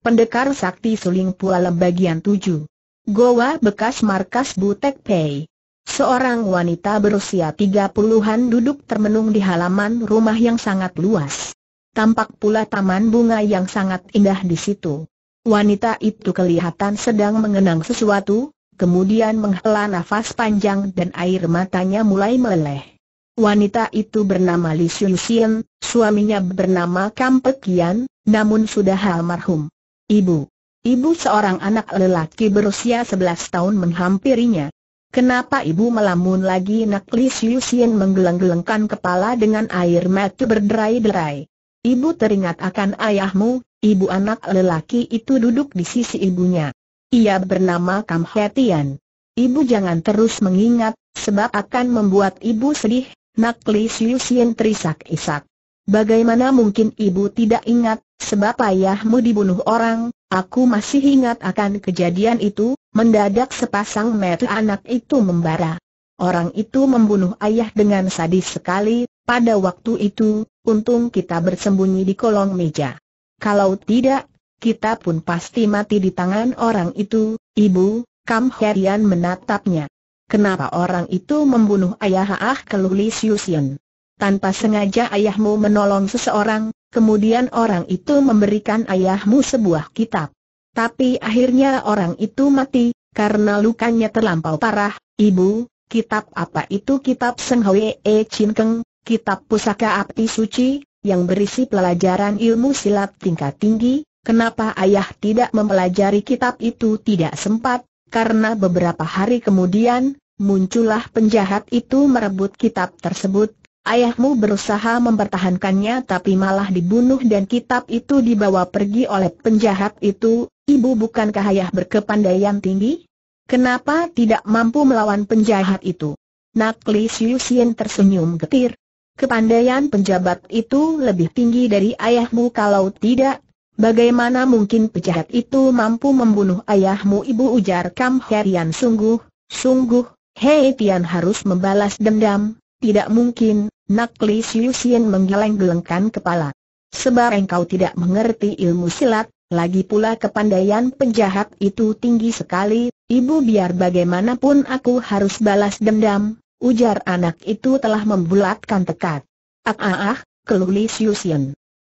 Pendekar Sakti Suling Pualem bagian 7. Goa bekas markas Butek Pei. Seorang wanita berusia 30-an duduk termenung di halaman rumah yang sangat luas. Tampak pula taman bunga yang sangat indah di situ. Wanita itu kelihatan sedang mengenang sesuatu, kemudian menghela nafas panjang dan air matanya mulai meleleh. Wanita itu bernama Li Xiu Xian, suaminya bernama Kam Pekian, namun sudah almarhum. Ibu. Ibu seorang anak lelaki berusia 11 tahun menghampirinya. Kenapa ibu melamun lagi nak Li menggeleng-gelengkan kepala dengan air mata berderai-derai. Ibu teringat akan ayahmu, ibu anak lelaki itu duduk di sisi ibunya. Ia bernama Kam Hetian. Ibu jangan terus mengingat, sebab akan membuat ibu sedih, nak Li terisak-isak. Bagaimana mungkin ibu tidak ingat, sebab ayahmu dibunuh orang, aku masih ingat akan kejadian itu, mendadak sepasang mata anak itu membara. Orang itu membunuh ayah dengan sadis sekali, pada waktu itu, untung kita bersembunyi di kolong meja. Kalau tidak, kita pun pasti mati di tangan orang itu, ibu, Kam Herian menatapnya. Kenapa orang itu membunuh ayah Ah Keluli Tanpa sengaja ayahmu menolong seseorang, Kemudian orang itu memberikan ayahmu sebuah kitab. Tapi akhirnya orang itu mati, karena lukanya terlampau parah. Ibu, kitab apa itu kitab Seng e Chin Keng, kitab pusaka api suci, yang berisi pelajaran ilmu silat tingkat tinggi, kenapa ayah tidak mempelajari kitab itu tidak sempat, karena beberapa hari kemudian, muncullah penjahat itu merebut kitab tersebut, ayahmu berusaha mempertahankannya tapi malah dibunuh dan kitab itu dibawa pergi oleh penjahat itu, ibu bukankah ayah berkepandaian tinggi? Kenapa tidak mampu melawan penjahat itu? Naklis Yusin tersenyum getir. Kepandaian penjabat itu lebih tinggi dari ayahmu kalau tidak, bagaimana mungkin penjahat itu mampu membunuh ayahmu ibu ujar Kam Herian sungguh, sungguh, Hei Tian harus membalas dendam, tidak mungkin, Nak Li menggeleng-gelengkan kepala. Sebab engkau tidak mengerti ilmu silat, lagi pula kepandaian penjahat itu tinggi sekali, ibu biar bagaimanapun aku harus balas dendam, ujar anak itu telah membulatkan tekad. Ah ah ah, keluh Li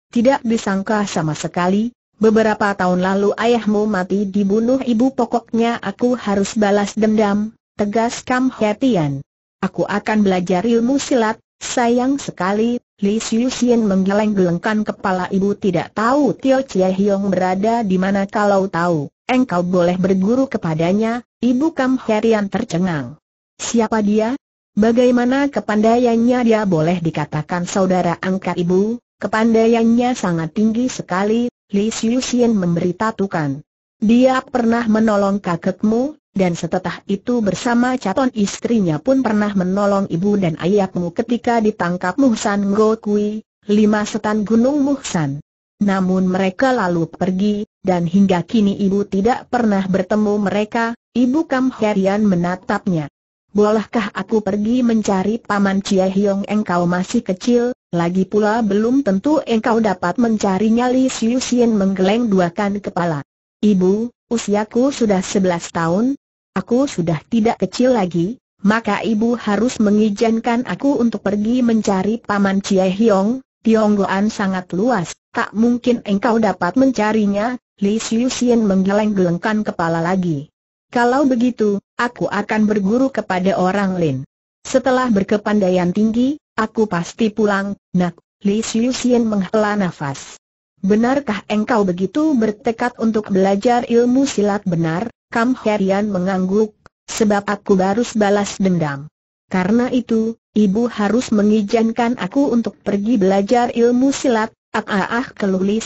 Tidak disangka sama sekali, beberapa tahun lalu ayahmu mati dibunuh ibu pokoknya aku harus balas dendam, tegas Kam Hetian aku akan belajar ilmu silat, sayang sekali, Li Xian menggeleng-gelengkan kepala ibu tidak tahu Tio Chie Hiong berada di mana kalau tahu, engkau boleh berguru kepadanya, ibu Kam Herian tercengang. Siapa dia? Bagaimana kepandaiannya dia boleh dikatakan saudara angkat ibu, kepandaiannya sangat tinggi sekali, Li Xiu memberi tatukan. Dia pernah menolong kakekmu, dan setelah itu bersama caton istrinya pun pernah menolong ibu dan ayahmu ketika ditangkap Muhsan Gokui, lima setan gunung Muhsan. Namun mereka lalu pergi, dan hingga kini ibu tidak pernah bertemu mereka, ibu Kam Herian menatapnya. Bolehkah aku pergi mencari Paman Chia Hiong engkau masih kecil, lagi pula belum tentu engkau dapat mencarinya Li Siu Sien menggeleng duakan kepala. Ibu, usiaku sudah 11 tahun, Aku sudah tidak kecil lagi, maka ibu harus mengizinkan aku untuk pergi mencari paman Cie Hiong. Tionggoan sangat luas, tak mungkin engkau dapat mencarinya. Li Xiuxian menggeleng-gelengkan kepala lagi. Kalau begitu, aku akan berguru kepada orang Lin. Setelah berkepandaian tinggi, aku pasti pulang. Nak, Li Xiuxian menghela nafas. Benarkah engkau begitu bertekad untuk belajar ilmu silat benar? Kam Herian mengangguk, sebab aku baru balas dendam. Karena itu, ibu harus mengizinkan aku untuk pergi belajar ilmu silat, ak ah ah keluh Li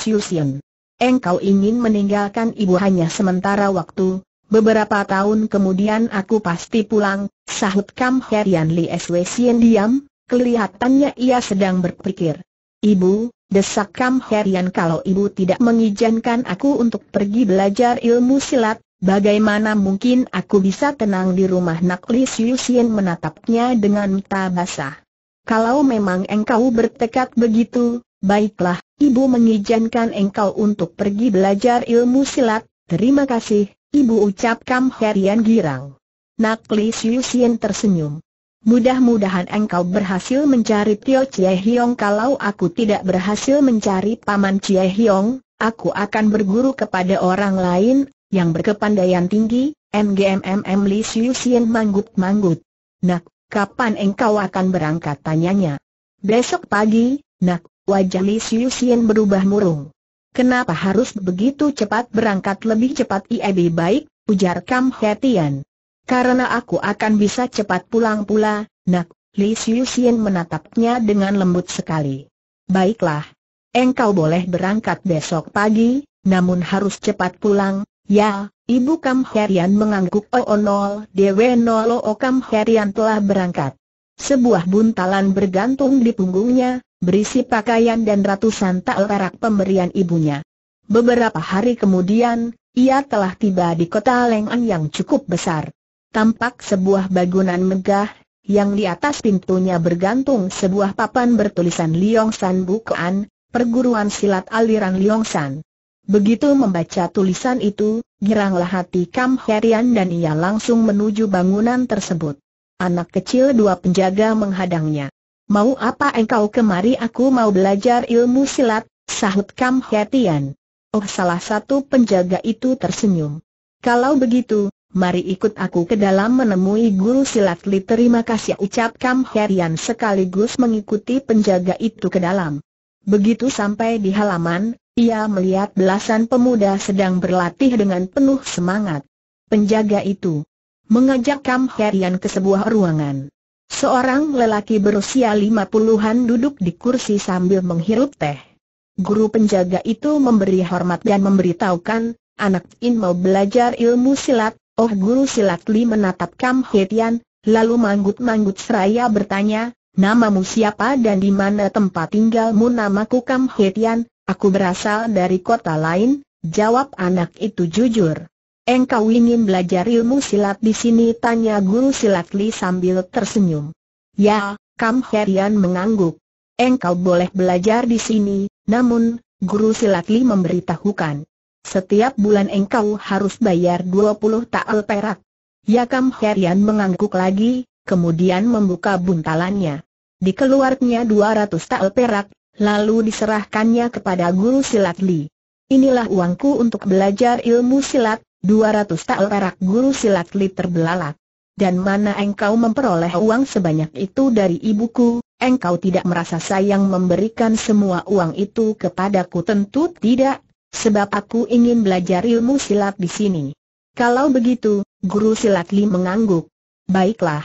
Engkau ingin meninggalkan ibu hanya sementara waktu, beberapa tahun kemudian aku pasti pulang, sahut Kam Herian Li SW Sien diam, kelihatannya ia sedang berpikir. Ibu, desak Kam Herian kalau ibu tidak mengizinkan aku untuk pergi belajar ilmu silat, Bagaimana mungkin aku bisa tenang di rumah Nak Li Xiuxian menatapnya dengan mata basah. Kalau memang engkau bertekad begitu, baiklah, ibu mengizinkan engkau untuk pergi belajar ilmu silat, terima kasih, ibu ucap Kam Herian girang. Nak Li Xiuxian tersenyum. Mudah-mudahan engkau berhasil mencari Tio Chie Hiong kalau aku tidak berhasil mencari Paman Chie Hiong, aku akan berguru kepada orang lain, yang berkepandaian tinggi, MGMMM Li Xiuxian manggut-manggut. Nak, kapan engkau akan berangkat tanyanya? Besok pagi, nak, wajah Li Xiuxian berubah murung. Kenapa harus begitu cepat berangkat lebih cepat IEB baik, ujar Kam Hetian. Karena aku akan bisa cepat pulang pula, nak, Li Xiuxian menatapnya dengan lembut sekali. Baiklah, engkau boleh berangkat besok pagi, namun harus cepat pulang, Ya, Ibu Kam Herian mengangguk Oh, oh nol Dewe Nolo oh Kam Herian telah berangkat. Sebuah buntalan bergantung di punggungnya, berisi pakaian dan ratusan tael perak pemberian ibunya. Beberapa hari kemudian, ia telah tiba di kota Leng'an yang cukup besar. Tampak sebuah bangunan megah, yang di atas pintunya bergantung sebuah papan bertulisan Liong San Bukuan, perguruan silat aliran Liong San. Begitu membaca tulisan itu, giranglah hati Kam Herian dan ia langsung menuju bangunan tersebut. Anak kecil dua penjaga menghadangnya. Mau apa engkau kemari aku mau belajar ilmu silat, sahut Kam Herian. Oh salah satu penjaga itu tersenyum. Kalau begitu, mari ikut aku ke dalam menemui guru silat Li terima kasih ucap Kam Herian sekaligus mengikuti penjaga itu ke dalam. Begitu sampai di halaman, ia melihat belasan pemuda sedang berlatih dengan penuh semangat. Penjaga itu mengajak Kam Herian ke sebuah ruangan. Seorang lelaki berusia lima puluhan duduk di kursi sambil menghirup teh. Guru penjaga itu memberi hormat dan memberitahukan, anak In mau belajar ilmu silat, oh guru silat Li menatap Kam Herian, lalu manggut-manggut seraya bertanya, namamu siapa dan di mana tempat tinggalmu namaku Kam Herian. Aku berasal dari kota lain, jawab anak itu jujur. Engkau ingin belajar ilmu silat di sini? Tanya guru silat Li sambil tersenyum. Ya, Kam Herian mengangguk. Engkau boleh belajar di sini, namun, guru silat Li memberitahukan. Setiap bulan engkau harus bayar 20 taal perak. Ya, Kam Herian mengangguk lagi, kemudian membuka buntalannya. Dikeluarnya 200 taal perak lalu diserahkannya kepada guru silat Li. Inilah uangku untuk belajar ilmu silat, 200 tael perak guru silat Li terbelalak. Dan mana engkau memperoleh uang sebanyak itu dari ibuku, engkau tidak merasa sayang memberikan semua uang itu kepadaku tentu tidak, sebab aku ingin belajar ilmu silat di sini. Kalau begitu, guru silat Li mengangguk. Baiklah,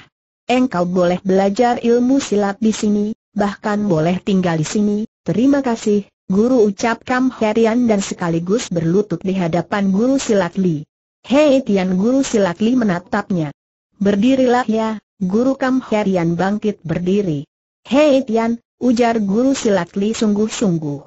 engkau boleh belajar ilmu silat di sini, bahkan boleh tinggal di sini, terima kasih, guru ucap Kam Herian dan sekaligus berlutut di hadapan guru silat Li. Hei Tian guru silat menatapnya. Berdirilah ya, guru Kam Herian bangkit berdiri. Hei Tian, ujar guru silat sungguh-sungguh.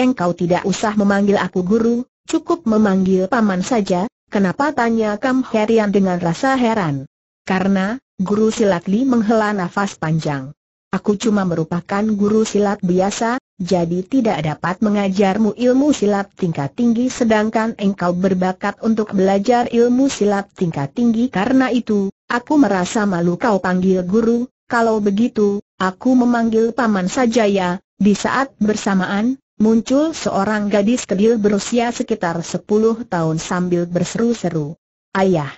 Engkau tidak usah memanggil aku guru, cukup memanggil paman saja, kenapa tanya Kam Herian dengan rasa heran. Karena, guru silat menghela nafas panjang. Aku cuma merupakan guru silat biasa, jadi tidak dapat mengajarmu ilmu silat tingkat tinggi sedangkan engkau berbakat untuk belajar ilmu silat tingkat tinggi karena itu, aku merasa malu kau panggil guru, kalau begitu, aku memanggil paman saja ya, di saat bersamaan, muncul seorang gadis kecil berusia sekitar 10 tahun sambil berseru-seru. Ayah!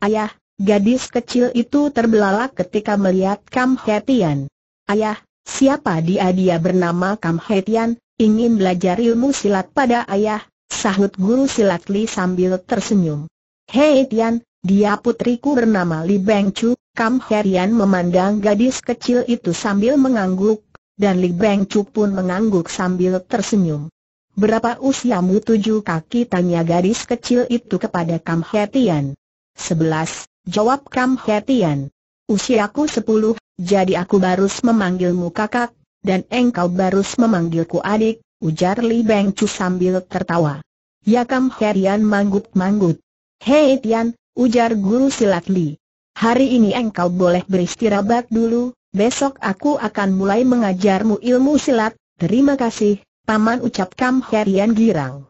Ayah! Gadis kecil itu terbelalak ketika melihat Kam Hetian. Ayah, siapa dia dia bernama Kam Hetian, ingin belajar ilmu silat pada ayah, sahut guru silat Li sambil tersenyum. Hei Tian, dia putriku bernama Li Beng Chu, Kam Hetian memandang gadis kecil itu sambil mengangguk, dan Li Beng Chu pun mengangguk sambil tersenyum. Berapa usiamu tujuh kaki tanya gadis kecil itu kepada Kam Hetian. Sebelas, jawab Kam Hetian. Usiaku sepuluh jadi aku barus memanggilmu kakak, dan engkau barus memanggilku adik, ujar Li Beng Chu sambil tertawa. Yakam Herian manggut-manggut. Hei Tian, ujar guru silat Li. Hari ini engkau boleh beristirahat dulu, besok aku akan mulai mengajarmu ilmu silat, terima kasih, paman ucap Kam Herian girang.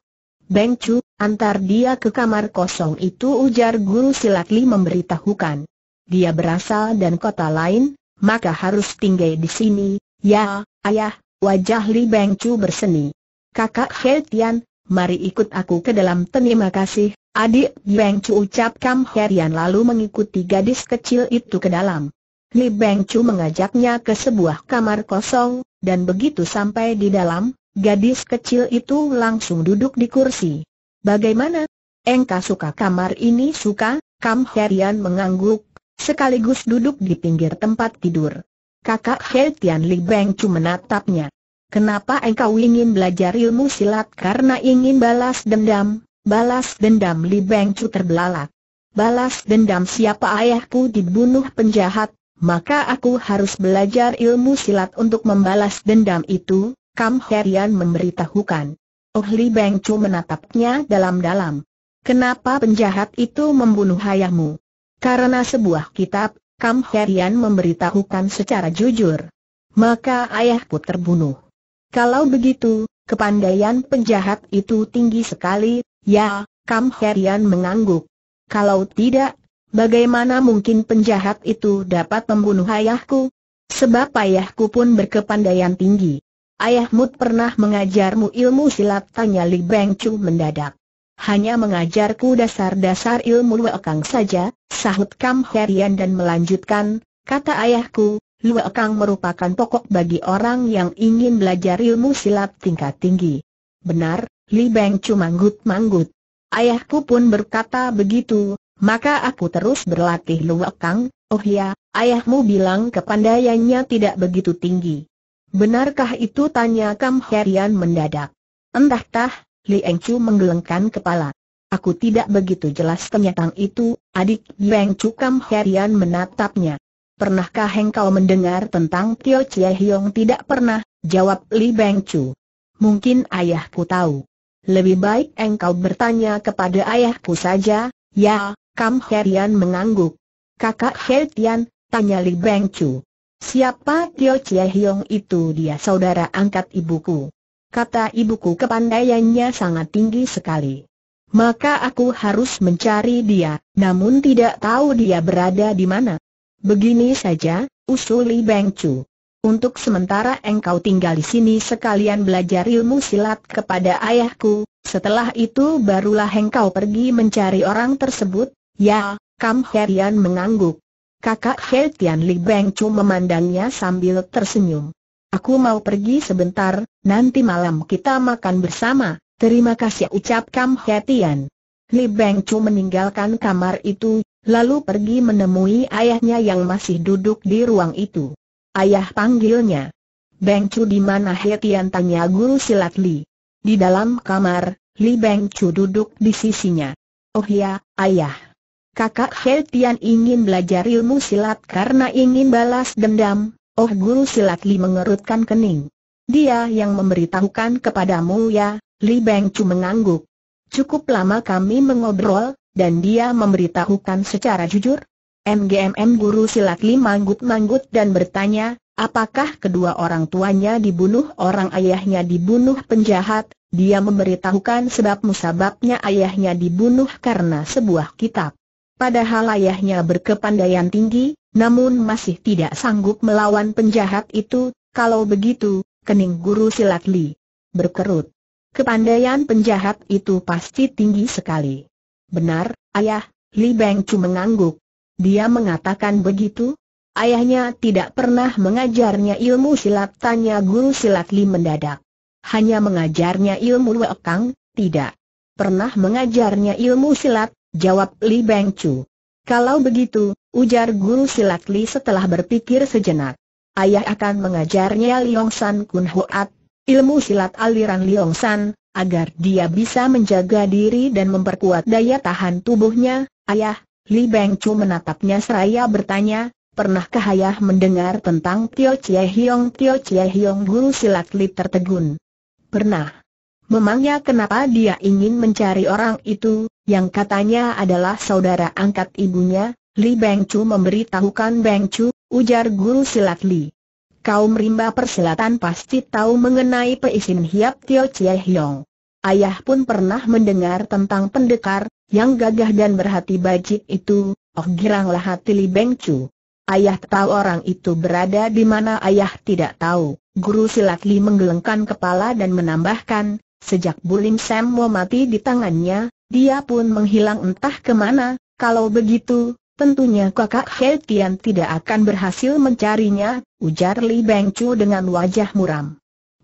Beng Chu, antar dia ke kamar kosong itu ujar guru silat Li memberitahukan. Dia berasal dan kota lain, maka harus tinggal di sini, ya, ayah, wajah Li Bengcu berseni. Kakak He Tian, mari ikut aku ke dalam terima kasih, adik Beng Chu ucap Kam He lalu mengikuti gadis kecil itu ke dalam. Li Bengcu mengajaknya ke sebuah kamar kosong, dan begitu sampai di dalam, gadis kecil itu langsung duduk di kursi. Bagaimana? Engkau suka kamar ini suka? Kam Herian mengangguk, sekaligus duduk di pinggir tempat tidur. Kakak He Tian Li Beng Chu menatapnya. Kenapa engkau ingin belajar ilmu silat karena ingin balas dendam? Balas dendam Li Beng Chu terbelalak. Balas dendam siapa ayahku dibunuh penjahat, maka aku harus belajar ilmu silat untuk membalas dendam itu, Kam Herian memberitahukan. Oh Li Beng Chu menatapnya dalam-dalam. Kenapa penjahat itu membunuh ayahmu? Karena sebuah kitab, Kam Herian memberitahukan secara jujur. Maka ayahku terbunuh. Kalau begitu, kepandaian penjahat itu tinggi sekali, ya, Kam Herian mengangguk. Kalau tidak, bagaimana mungkin penjahat itu dapat membunuh ayahku? Sebab ayahku pun berkepandaian tinggi. Ayahmu pernah mengajarmu ilmu silat tanya Li Beng Chu mendadak hanya mengajarku dasar-dasar ilmu luakang saja, sahut Kam Herian dan melanjutkan, kata ayahku, luakang merupakan pokok bagi orang yang ingin belajar ilmu silat tingkat tinggi. Benar, Li Beng cuma manggut-manggut. Ayahku pun berkata begitu, maka aku terus berlatih luakang. oh ya, ayahmu bilang kepandaiannya tidak begitu tinggi. Benarkah itu tanya Kam Herian mendadak. Entah tah, Li Eng Chu menggelengkan kepala. Aku tidak begitu jelas kenyataan itu, adik Li Chu Kam Herian menatapnya. Pernahkah engkau mendengar tentang Tio Chie Hiong tidak pernah, jawab Li Beng Chu. Mungkin ayahku tahu. Lebih baik engkau bertanya kepada ayahku saja, ya, Kam Herian mengangguk. Kakak Heltian, tanya Li Beng Chu. Siapa Tio Chie Hiong itu dia saudara angkat ibuku kata ibuku kepandaiannya sangat tinggi sekali. Maka aku harus mencari dia, namun tidak tahu dia berada di mana. Begini saja, Usuli Li Beng Chu. Untuk sementara engkau tinggal di sini sekalian belajar ilmu silat kepada ayahku, setelah itu barulah engkau pergi mencari orang tersebut, ya, Kam Herian mengangguk. Kakak He Li Beng Chu memandangnya sambil tersenyum. Aku mau pergi sebentar, nanti malam kita makan bersama, terima kasih ucap Kam Hetian. Li Beng Chu meninggalkan kamar itu, lalu pergi menemui ayahnya yang masih duduk di ruang itu. Ayah panggilnya. Beng Chu di mana Hetian tanya guru silat Li. Di dalam kamar, Li Beng Chu duduk di sisinya. Oh ya, ayah. Kakak Hetian ingin belajar ilmu silat karena ingin balas dendam, Oh guru silat Li mengerutkan kening. Dia yang memberitahukan kepadamu ya, Li Beng Chu mengangguk. Cukup lama kami mengobrol, dan dia memberitahukan secara jujur. MGMM guru silat Li manggut-manggut dan bertanya, apakah kedua orang tuanya dibunuh orang ayahnya dibunuh penjahat, dia memberitahukan sebab musababnya ayahnya dibunuh karena sebuah kitab. Padahal ayahnya berkepandaian tinggi, namun masih tidak sanggup melawan penjahat itu, kalau begitu, kening guru silat Li berkerut. Kepandaian penjahat itu pasti tinggi sekali. Benar, ayah, Li Beng Chu mengangguk. Dia mengatakan begitu? Ayahnya tidak pernah mengajarnya ilmu silat tanya guru silat Li mendadak. Hanya mengajarnya ilmu wekang, tidak. Pernah mengajarnya ilmu silat, jawab Li Beng Chu. Kalau begitu, ujar guru silat Li setelah berpikir sejenak. Ayah akan mengajarnya Liong San Kun Hoat, ilmu silat aliran Liong San, agar dia bisa menjaga diri dan memperkuat daya tahan tubuhnya. Ayah, Li Beng Chu menatapnya seraya bertanya, Pernahkah ayah mendengar tentang Tio Chie Hiong Tio Chie Hiong guru silat Li tertegun? Pernah. Memangnya kenapa dia ingin mencari orang itu, yang katanya adalah saudara angkat ibunya, Li Beng Chu memberitahukan Beng Chu, ujar guru silat Li. Kaum rimba persilatan pasti tahu mengenai peisin hiap Tio Chie Hiong. Ayah pun pernah mendengar tentang pendekar, yang gagah dan berhati bajik itu, oh giranglah hati Li Beng Chu. Ayah tahu orang itu berada di mana ayah tidak tahu. Guru silat Li menggelengkan kepala dan menambahkan, sejak Bulim Sam mau mati di tangannya, dia pun menghilang entah kemana, kalau begitu, Tentunya kakak He Tian tidak akan berhasil mencarinya, ujar Li Beng Chu dengan wajah muram.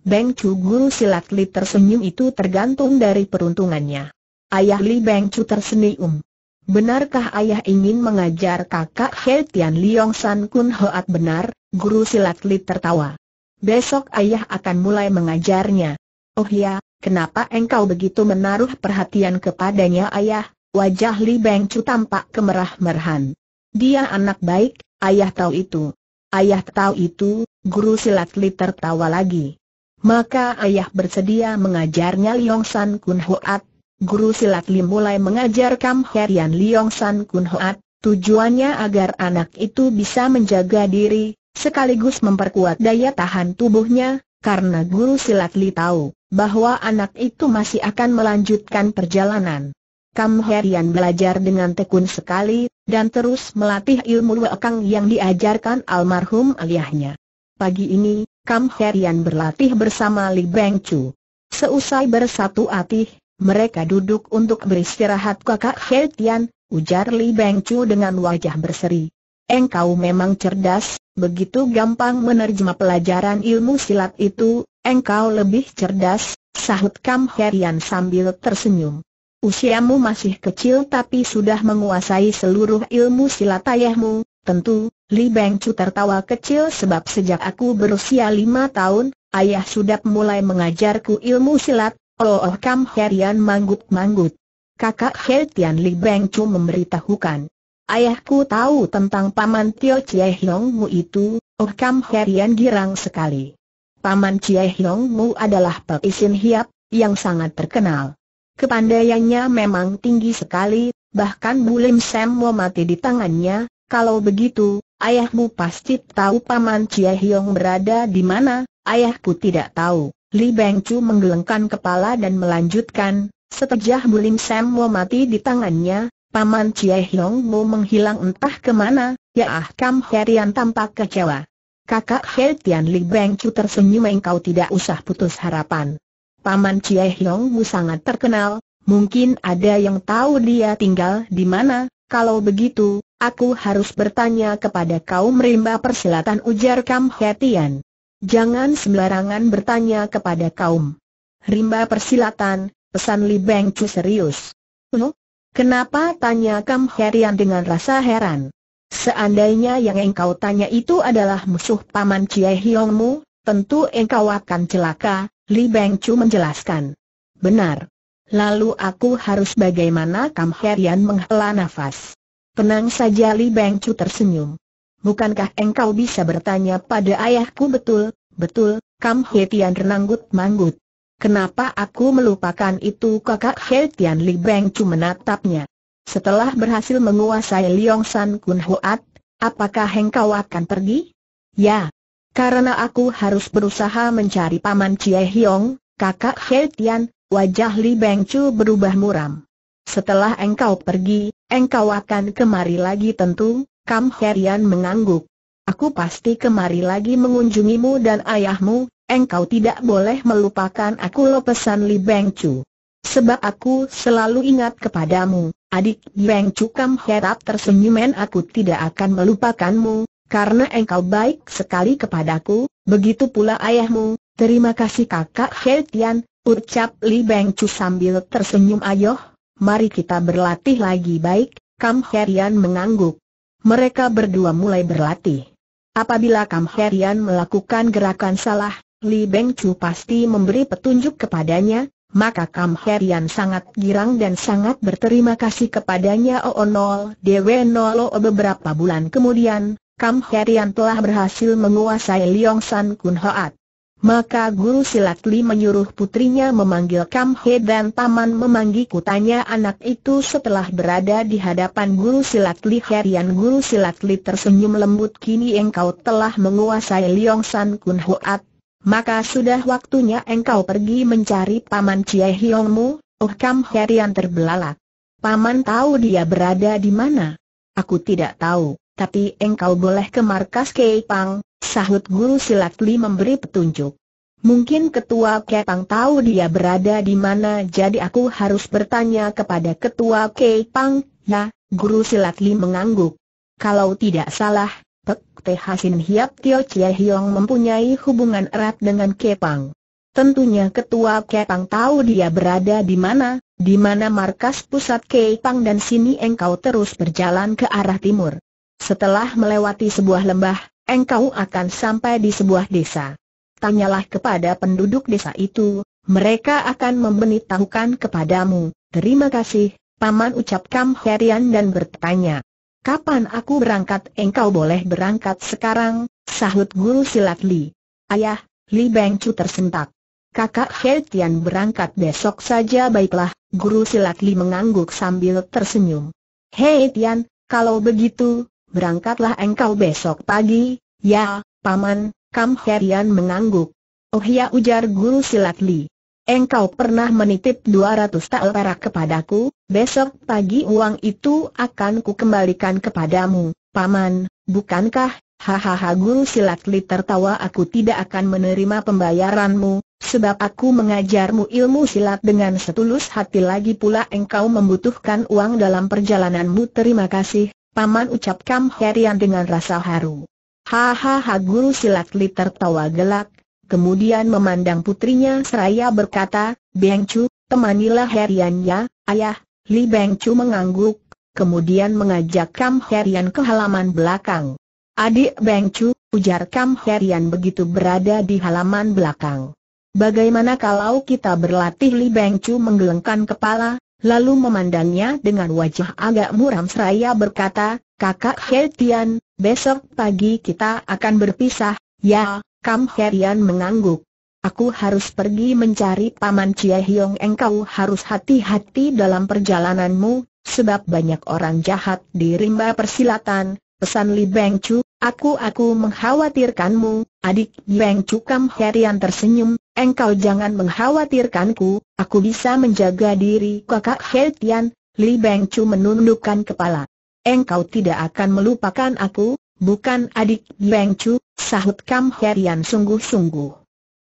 Beng Chu guru silat Li tersenyum itu tergantung dari peruntungannya. Ayah Li Beng Chu tersenyum. Benarkah ayah ingin mengajar kakak He Tian Liong San Kun Hoat benar? Guru silat Li tertawa. Besok ayah akan mulai mengajarnya. Oh ya, kenapa engkau begitu menaruh perhatian kepadanya ayah? Wajah Li Beng Chu tampak kemerah-merahan. Dia anak baik, ayah tahu itu. Ayah tahu itu, guru silat Li tertawa lagi. Maka ayah bersedia mengajarnya Liong San Kun Hoat. Guru silat Li mulai mengajar Kam Herian Liong San Kun Hoat, tujuannya agar anak itu bisa menjaga diri, sekaligus memperkuat daya tahan tubuhnya, karena guru silat Li tahu bahwa anak itu masih akan melanjutkan perjalanan. Kam Herian belajar dengan tekun sekali, dan terus melatih ilmu wakang yang diajarkan almarhum ayahnya. Pagi ini, Kam Herian berlatih bersama Li Beng Chu. Seusai bersatu atih, mereka duduk untuk beristirahat kakak Herian, ujar Li Beng Chu dengan wajah berseri. Engkau memang cerdas, begitu gampang menerjemah pelajaran ilmu silat itu, engkau lebih cerdas, sahut Kam Herian sambil tersenyum. Usiamu masih kecil tapi sudah menguasai seluruh ilmu silat ayahmu, tentu, Li Beng Chu tertawa kecil sebab sejak aku berusia lima tahun, ayah sudah mulai mengajarku ilmu silat, oh, oh Kam Herian manggut-manggut. Kakak He Li Beng Chu memberitahukan. Ayahku tahu tentang Paman Tio Chie Hiong Mu itu, Oh Kam Herian girang sekali. Paman Chie Hiong Mu adalah peisin hiap, yang sangat terkenal. Kepandaiannya memang tinggi sekali, bahkan Bulim Sam mau mati di tangannya, kalau begitu, ayahmu pasti tahu Paman Chia Hiong berada di mana, ayahku tidak tahu. Li Beng Chu menggelengkan kepala dan melanjutkan, setelah Bulim Sam mau mati di tangannya, Paman Chia Hiong mau menghilang entah kemana, ya ah Kam Herian tampak kecewa. Kakak Hertian Tian Li Beng Chu tersenyum engkau tidak usah putus harapan. Paman Chie Hiong Wu sangat terkenal, mungkin ada yang tahu dia tinggal di mana, kalau begitu, aku harus bertanya kepada kaum rimba persilatan ujar Kam Hetian. Jangan sembarangan bertanya kepada kaum rimba persilatan, pesan Li Beng Chu serius. Huh? Kenapa tanya Kam Hetian dengan rasa heran? Seandainya yang engkau tanya itu adalah musuh paman Chie Mu, Tentu engkau akan celaka, Li Beng menjelaskan. Benar. Lalu aku harus bagaimana Kam Herian menghela nafas. Tenang saja Li Beng tersenyum. Bukankah engkau bisa bertanya pada ayahku betul, betul, Kam Herian renanggut manggut. Kenapa aku melupakan itu kakak Herian Li Beng menatapnya. Setelah berhasil menguasai Liong San Kun Hoat, apakah engkau akan pergi? Ya, karena aku harus berusaha mencari paman Chie Hiong, kakak He Tian, wajah Li Beng Chu berubah muram. Setelah engkau pergi, engkau akan kemari lagi tentu, Kam Herian mengangguk. Aku pasti kemari lagi mengunjungimu dan ayahmu, engkau tidak boleh melupakan aku lo pesan Li Beng Chu. Sebab aku selalu ingat kepadamu, adik Beng Chu Kam Herap tersenyum aku tidak akan melupakanmu, karena engkau baik sekali kepadaku, begitu pula ayahmu, terima kasih kakak He Tian, ucap Li Beng Chu sambil tersenyum ayoh, mari kita berlatih lagi baik, Kam Herian mengangguk. Mereka berdua mulai berlatih. Apabila Kam Herian melakukan gerakan salah, Li Beng Chu pasti memberi petunjuk kepadanya, maka Kam Herian sangat girang dan sangat berterima kasih kepadanya Oonol oh, oh, Dewe Nolo oh, beberapa bulan kemudian, Kam Herian telah berhasil menguasai Liong San Kun Hoat. Maka guru silat Li menyuruh putrinya memanggil Kam He dan paman memanggil kutanya anak itu setelah berada di hadapan guru silat Li Herian guru silat Li tersenyum lembut kini engkau telah menguasai Liong San Kun Hoat. Maka sudah waktunya engkau pergi mencari paman Chie Hiongmu, Oh Kam Herian terbelalak. Paman tahu dia berada di mana? Aku tidak tahu tapi engkau boleh ke markas Keipang, sahut guru silat Li memberi petunjuk. Mungkin ketua Kepang tahu dia berada di mana jadi aku harus bertanya kepada ketua Kepang, ya, nah, guru silat Li mengangguk. Kalau tidak salah, Pek Teh Hasin Hiap Tio Chie Hiong mempunyai hubungan erat dengan Kepang. Tentunya ketua Kepang tahu dia berada di mana, di mana markas pusat Kepang dan sini engkau terus berjalan ke arah timur. Setelah melewati sebuah lembah, engkau akan sampai di sebuah desa. Tanyalah kepada penduduk desa itu, mereka akan memberitahukan kepadamu. Terima kasih, Paman ucap Kam Herian dan bertanya. Kapan aku berangkat? Engkau boleh berangkat sekarang, sahut guru silat Li. Ayah, Li Beng Chu tersentak. Kakak He berangkat besok saja baiklah, guru silat Li mengangguk sambil tersenyum. Hei Tian, kalau begitu, berangkatlah engkau besok pagi, ya, paman, Kam Herian mengangguk. Oh ya ujar guru silat Li. Engkau pernah menitip 200 tael perak kepadaku, besok pagi uang itu akan ku kembalikan kepadamu, paman, bukankah? Hahaha guru silat Li tertawa aku tidak akan menerima pembayaranmu, sebab aku mengajarmu ilmu silat dengan setulus hati lagi pula engkau membutuhkan uang dalam perjalananmu terima kasih, Paman ucap Kam Herian dengan rasa haru. Hahaha guru silat Li tertawa gelak, kemudian memandang putrinya seraya berkata, Beng Chu, temanilah Herian ya, ayah, Li Beng Chu mengangguk, kemudian mengajak Kam Herian ke halaman belakang. Adik Beng Chu, ujar Kam Herian begitu berada di halaman belakang. Bagaimana kalau kita berlatih Li Beng Chu menggelengkan kepala, lalu memandangnya dengan wajah agak muram seraya berkata, Kakak Tian, besok pagi kita akan berpisah, ya, Kam Herian mengangguk. Aku harus pergi mencari Paman Cie Hiong engkau harus hati-hati dalam perjalananmu, sebab banyak orang jahat di rimba persilatan, pesan Li Beng Chu, aku-aku mengkhawatirkanmu, adik Beng Chu Kam Herian tersenyum, Engkau jangan mengkhawatirkanku, aku bisa menjaga diri kakak He Tian, Li Beng Chu menundukkan kepala. Engkau tidak akan melupakan aku, bukan adik Beng Chu, sahut Kam He Tian sungguh-sungguh.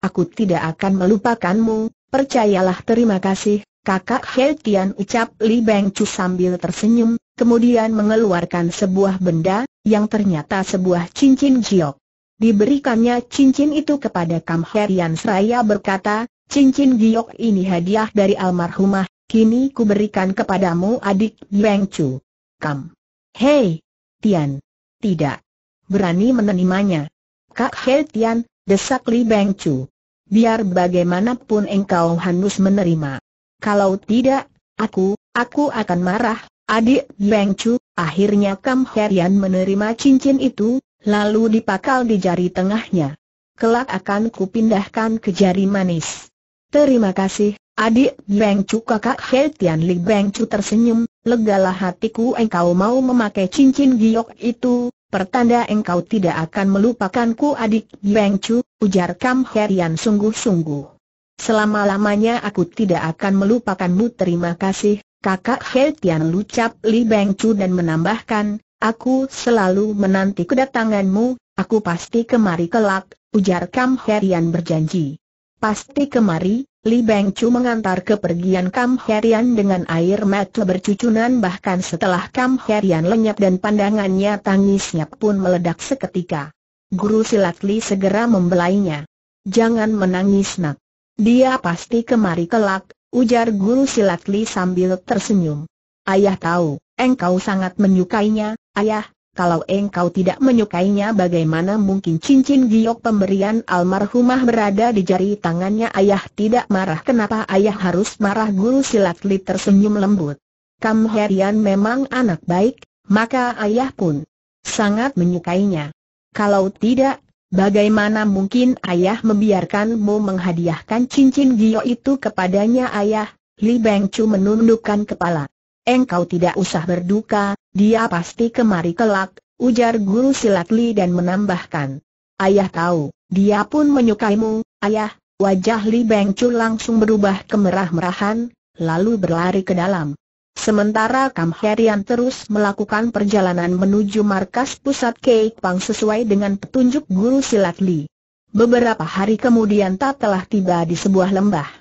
Aku tidak akan melupakanmu, percayalah terima kasih, kakak He Tian ucap Li Beng Chu sambil tersenyum, kemudian mengeluarkan sebuah benda, yang ternyata sebuah cincin jiok. Diberikannya cincin itu kepada Kam Herian Saya berkata, cincin giok ini hadiah dari almarhumah, kini kuberikan kepadamu adik Yueng Chu. Kam. Hei! Tian! Tidak! Berani menerimanya. Kak He Tian, desak Li Beng Chu. Biar bagaimanapun engkau harus menerima. Kalau tidak, aku, aku akan marah, adik Yueng Chu. Akhirnya Kam Herian menerima cincin itu, lalu dipakal di jari tengahnya. Kelak akan kupindahkan ke jari manis. Terima kasih, adik Bengcu Cu kakak He Tian Li Bengcu tersenyum, legalah hatiku engkau mau memakai cincin giok itu, pertanda engkau tidak akan melupakanku adik Bengcu, Cu, ujar Kam Tian sungguh-sungguh. Selama-lamanya aku tidak akan melupakanmu terima kasih, kakak He Tian lucap Li Bengcu dan menambahkan, Aku selalu menanti kedatanganmu, aku pasti kemari kelak, ujar Kam Herian berjanji. Pasti kemari, Li Beng Chu mengantar kepergian Kam Herian dengan air mata bercucunan bahkan setelah Kam Herian lenyap dan pandangannya tangisnya pun meledak seketika. Guru silat Li segera membelainya. Jangan menangis nak. Dia pasti kemari kelak, ujar guru silat Li sambil tersenyum. Ayah tahu, engkau sangat menyukainya, Ayah, kalau engkau tidak menyukainya bagaimana mungkin cincin giok pemberian almarhumah berada di jari tangannya ayah tidak marah kenapa ayah harus marah guru silat Li tersenyum lembut. Kam Herian memang anak baik, maka ayah pun sangat menyukainya. Kalau tidak, bagaimana mungkin ayah membiarkanmu menghadiahkan cincin giok itu kepadanya ayah? Li Beng menundukkan kepala. Engkau tidak usah berduka, dia pasti kemari kelak, ujar guru silat Li dan menambahkan. Ayah tahu, dia pun menyukaimu, ayah, wajah Li Beng langsung berubah kemerah-merahan, lalu berlari ke dalam. Sementara Kam Herian terus melakukan perjalanan menuju markas pusat Kek Pang sesuai dengan petunjuk guru silat Li. Beberapa hari kemudian tak telah tiba di sebuah lembah.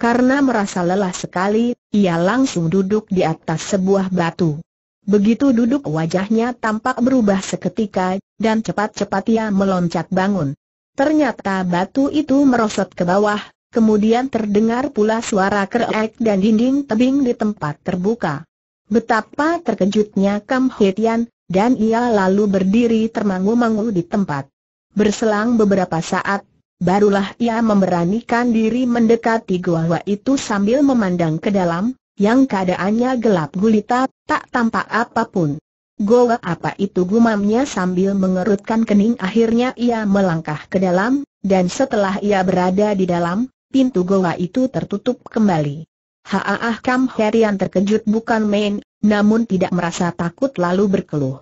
Karena merasa lelah sekali, ia langsung duduk di atas sebuah batu. Begitu duduk wajahnya tampak berubah seketika, dan cepat-cepat ia meloncat bangun. Ternyata batu itu merosot ke bawah, kemudian terdengar pula suara kerek dan dinding tebing di tempat terbuka. Betapa terkejutnya Kam Hetian, dan ia lalu berdiri termangu-mangu di tempat. Berselang beberapa saat, barulah ia memberanikan diri mendekati gua itu sambil memandang ke dalam, yang keadaannya gelap gulita, tak tampak apapun. Goa apa itu gumamnya sambil mengerutkan kening akhirnya ia melangkah ke dalam, dan setelah ia berada di dalam, pintu goa itu tertutup kembali. Haah Kam Herian terkejut bukan main, namun tidak merasa takut lalu berkeluh.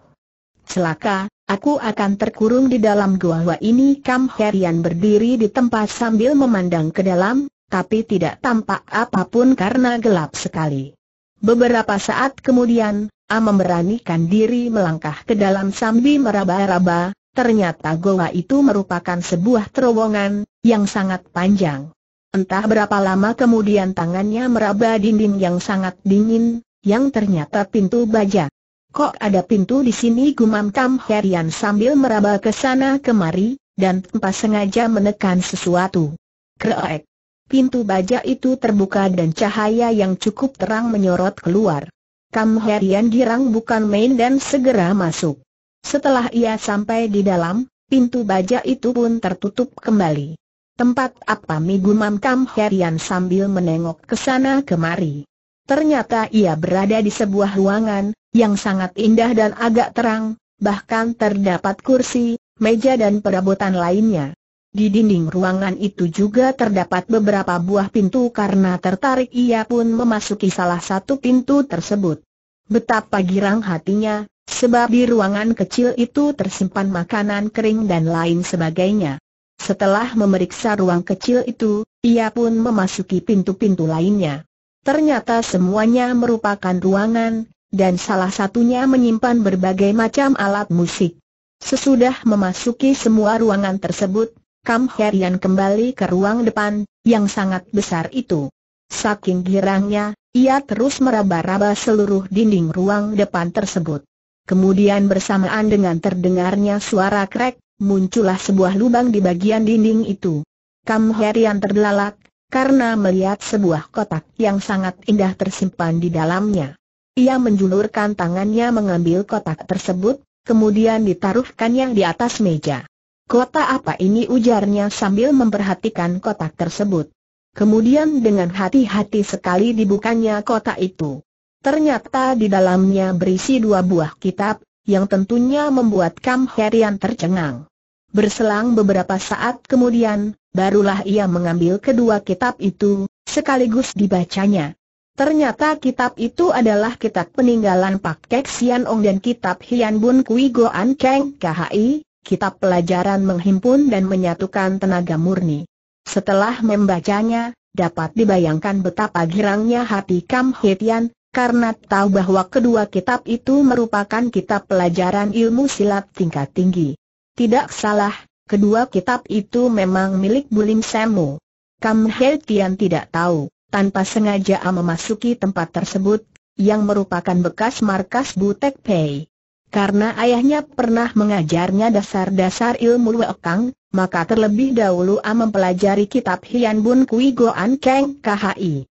Celaka, aku akan terkurung di dalam goa ini Kam Herian berdiri di tempat sambil memandang ke dalam, tapi tidak tampak apapun karena gelap sekali. Beberapa saat kemudian, A memberanikan diri melangkah ke dalam sambil meraba-raba, ternyata goa itu merupakan sebuah terowongan, yang sangat panjang. Entah berapa lama kemudian tangannya meraba dinding yang sangat dingin, yang ternyata pintu baja. Kok ada pintu di sini gumam Tam Herian sambil meraba ke sana kemari, dan tanpa sengaja menekan sesuatu. Kreek. Pintu baja itu terbuka dan cahaya yang cukup terang menyorot keluar. Kam Herian girang bukan main dan segera masuk. Setelah ia sampai di dalam, pintu baja itu pun tertutup kembali. Tempat apa migumam Kam Herian sambil menengok ke sana kemari. Ternyata ia berada di sebuah ruangan, yang sangat indah dan agak terang, bahkan terdapat kursi, meja dan perabotan lainnya. Di dinding ruangan itu juga terdapat beberapa buah pintu karena tertarik ia pun memasuki salah satu pintu tersebut. Betapa girang hatinya, sebab di ruangan kecil itu tersimpan makanan kering dan lain sebagainya. Setelah memeriksa ruang kecil itu, ia pun memasuki pintu-pintu lainnya. Ternyata semuanya merupakan ruangan, dan salah satunya menyimpan berbagai macam alat musik. Sesudah memasuki semua ruangan tersebut, Kam Herian kembali ke ruang depan, yang sangat besar itu. Saking girangnya, ia terus meraba-raba seluruh dinding ruang depan tersebut. Kemudian bersamaan dengan terdengarnya suara krek, muncullah sebuah lubang di bagian dinding itu. Kam Herian terbelalak, karena melihat sebuah kotak yang sangat indah tersimpan di dalamnya. Ia menjulurkan tangannya mengambil kotak tersebut, kemudian ditaruhkannya di atas meja. Kota apa ini ujarnya sambil memperhatikan kotak tersebut. Kemudian dengan hati-hati sekali dibukanya kotak itu. Ternyata di dalamnya berisi dua buah kitab, yang tentunya membuat Kam Herian tercengang. Berselang beberapa saat kemudian, barulah ia mengambil kedua kitab itu, sekaligus dibacanya. Ternyata kitab itu adalah kitab peninggalan Pak Kek Sian Ong dan kitab Hian Bun Kui Goan Keng KHI, kitab pelajaran menghimpun dan menyatukan tenaga murni. Setelah membacanya, dapat dibayangkan betapa girangnya hati Kam Hetian, karena tahu bahwa kedua kitab itu merupakan kitab pelajaran ilmu silat tingkat tinggi. Tidak salah, kedua kitab itu memang milik Bulim Semu. Kam Hetian tidak tahu, tanpa sengaja memasuki tempat tersebut, yang merupakan bekas markas Butek Pei. Karena ayahnya pernah mengajarnya dasar-dasar ilmu wekang, maka terlebih dahulu A mempelajari kitab Hian Bun Kui Goan Keng KHI.